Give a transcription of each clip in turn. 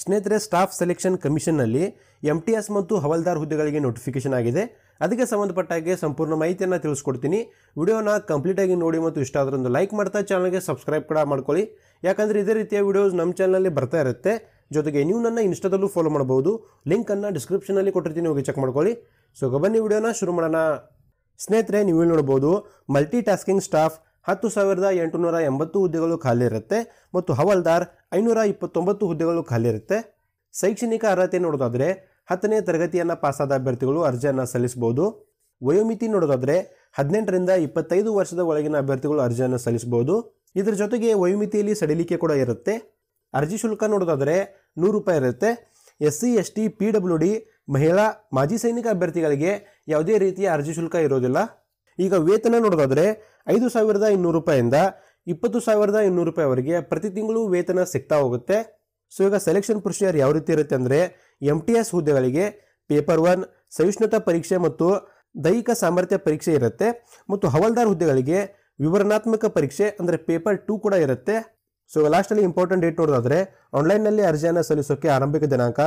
ಸ್ನೇಹಿತರೆ staff selection ಕಮಿಷನ್ನಲ್ಲಿ M T S ಮತ್ತು ಹವಾಲ್ದಾರ್ ಹುದ್ದೆಗಳಿಗೆ ನೋಟಿಫಿಕೇಶನ್ ಆಗಿದೆ ಅದಕ್ಕೆ ಸಂಬಂಧಪಟ್ಟ ಹಾಗೆ ಸಂಪೂರ್ಣ ಮಾಹಿತಿಯನ್ನು ತಿಳಿಸ್ಕೊಡ್ತೀನಿ ವಿಡಿಯೋನ ಕಂಪ್ಲೀಟಾಗಿ ನೋಡಿ ಮತ್ತು ಇಷ್ಟ ಆದ್ರೆ ಒಂದು ಲೈಕ್ ಮಾಡ್ತಾ ಚಾನಲ್ಗೆ ಸಬ್ಸ್ಕ್ರೈಬ್ ಕೂಡ ಮಾಡ್ಕೊಳ್ಳಿ ಯಾಕಂದರೆ ಇದೇ ರೀತಿಯ ವಿಡಿಯೋಸ್ ನಮ್ಮ ಚಾನಲಲ್ಲಿ ಬರ್ತಾ ಇರುತ್ತೆ ಜೊತೆಗೆ ನೀವು ನನ್ನ ಇನ್ಸ್ಟಾದಲ್ಲೂ ಫಾಲೋ ಮಾಡ್ಬೋದು ಲಿಂಕನ್ನು ಡಿಸ್ಕ್ರಿಪ್ಷನಲ್ಲಿ ಕೊಟ್ಟಿರ್ತೀನಿ ಹೋಗಿ ಚೆಕ್ ಮಾಡ್ಕೊಳ್ಳಿ ಸೊ ಬನ್ನಿ ವಿಡಿಯೋನ ಶುರು ಮಾಡೋಣ ಸ್ನೇಹಿತರೆ ನೀವು ನೋಡ್ಬೋದು ಮಲ್ಟಿ ಟಾಸ್ಕಿಂಗ್ ಸ್ಟಾಫ್ ಹತ್ತು ಸಾವಿರದ ಎಂಟುನೂರ ಎಂಬತ್ತು ಹುದ್ದೆಗಳು ಖಾಲಿ ಇರುತ್ತೆ ಮತ್ತು ಹವಾಲ್ದಾರ್ ಐನೂರ ಇಪ್ಪತ್ತೊಂಬತ್ತು ಹುದ್ದೆಗಳು ಖಾಲಿ ಇರುತ್ತೆ ಶೈಕ್ಷಣಿಕ ಅರ್ಹತೆ ನೋಡೋದಾದರೆ ಹತ್ತನೇ ತರಗತಿಯನ್ನು ಪಾಸಾದ ಅಭ್ಯರ್ಥಿಗಳು ಅರ್ಜಿಯನ್ನು ಸಲ್ಲಿಸಬಹುದು ವಯೋಮಿತಿ ನೋಡೋದಾದರೆ ಹದಿನೆಂಟರಿಂದ ಇಪ್ಪತ್ತೈದು ವರ್ಷದ ಒಳಗಿನ ಅಭ್ಯರ್ಥಿಗಳು ಅರ್ಜಿಯನ್ನು ಸಲ್ಲಿಸಬಹುದು ಇದರ ಜೊತೆಗೆ ವಯೋಮಿತಿಯಲ್ಲಿ ಸಡಿಲಿಕೆ ಕೂಡ ಇರುತ್ತೆ ಅರ್ಜಿ ಶುಲ್ಕ ನೋಡೋದಾದರೆ ನೂರು ರೂಪಾಯಿ ಇರುತ್ತೆ S C S T P W D ಮಹಿಳಾ ಮಾಜಿ ಸೈನಿಕ ಅಭ್ಯರ್ಥಿಗಳಿಗೆ ಯಾವುದೇ ರೀತಿಯ ಅರ್ಜಿ ಶುಲ್ಕ ಇರೋದಿಲ್ಲ ಈಗ ವೇತನ ನೋಡೋದಾದ್ರೆ ಐದು ಸಾವಿರದ ಇನ್ನೂರು ರೂಪಾಯಿಂದ ಇಪ್ಪತ್ತು ಸಾವಿರದ ಇನ್ನೂರು ರೂಪಾಯಿವರೆಗೆ ಪ್ರತಿ ತಿಂಗಳು ವೇತನ ಸಿಗ್ತಾ ಹೋಗುತ್ತೆ ಸೊ ಈಗ ಸೆಲೆಕ್ಷನ್ ಪ್ರೊಸೀಜರ್ ಯಾವ ರೀತಿ ಇರುತ್ತೆ ಅಂದರೆ ಎಂ ಟಿ ಎಸ್ ಹುದ್ದೆಗಳಿಗೆ ಪೇಪರ್ ಒನ್ ಸಹಿಷ್ಣುತಾ ಪರೀಕ್ಷೆ ಮತ್ತು ದೈಹಿಕ ಸಾಮರ್ಥ್ಯ ಪರೀಕ್ಷೆ ಇರುತ್ತೆ ಮತ್ತು ಹವಲ್ದಾರ್ ಹುದ್ದೆಗಳಿಗೆ ವಿವರಣಾತ್ಮಕ ಪರೀಕ್ಷೆ ಅಂದರೆ ಪೇಪರ್ ಟೂ ಕೂಡ ಇರುತ್ತೆ ಸೊ ಲಾಸ್ಟಲ್ಲಿ ಇಂಪಾರ್ಟೆಂಟ್ ಡೇಟ್ ನೋಡೋದಾದ್ರೆ ಆನ್ಲೈನ್ನಲ್ಲಿ ಅರ್ಜಿಯನ್ನು ಸಲ್ಲಿಸೋಕೆ ಆರಂಭಿಕ ದಿನಾಂಕ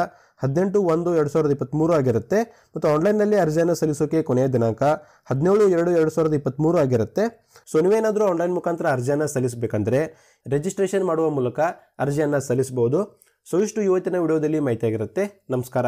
ಹದಿನೆಂಟು ಒಂದು ಎರಡು ಸಾವಿರದ ಇಪ್ಪತ್ತ್ಮೂರು ಆಗಿರುತ್ತೆ ಮತ್ತು ಆನ್ಲೈನ್ನಲ್ಲಿ ಅರ್ಜಿಯನ್ನು ಸಲ್ಲಿಸೋಕೆ ಕೊನೆಯ ದಿನಾಂಕ ಹದಿನೇಳು ಎರಡು ಎರಡು ಸಾವಿರದ ಇಪ್ಪತ್ತ್ಮೂರು ಆಗಿರುತ್ತೆ ಸೊ ನೀವೇನಾದರೂ ಆನ್ಲೈನ್ ಮುಖಾಂತರ ಅರ್ಜಿಯನ್ನು ಸಲ್ಲಿಸಬೇಕಂದ್ರೆ ರಿಜಿಸ್ಟ್ರೇಷನ್ ಮಾಡುವ ಮೂಲಕ ಅರ್ಜಿಯನ್ನು ಸಲ್ಲಿಸಬಹುದು ಸೊ ಇಷ್ಟು ಇವತ್ತಿನ ವಿಡಿಯೋದಲ್ಲಿ ಮಾಹಿತಿಯಾಗಿರುತ್ತೆ ನಮಸ್ಕಾರ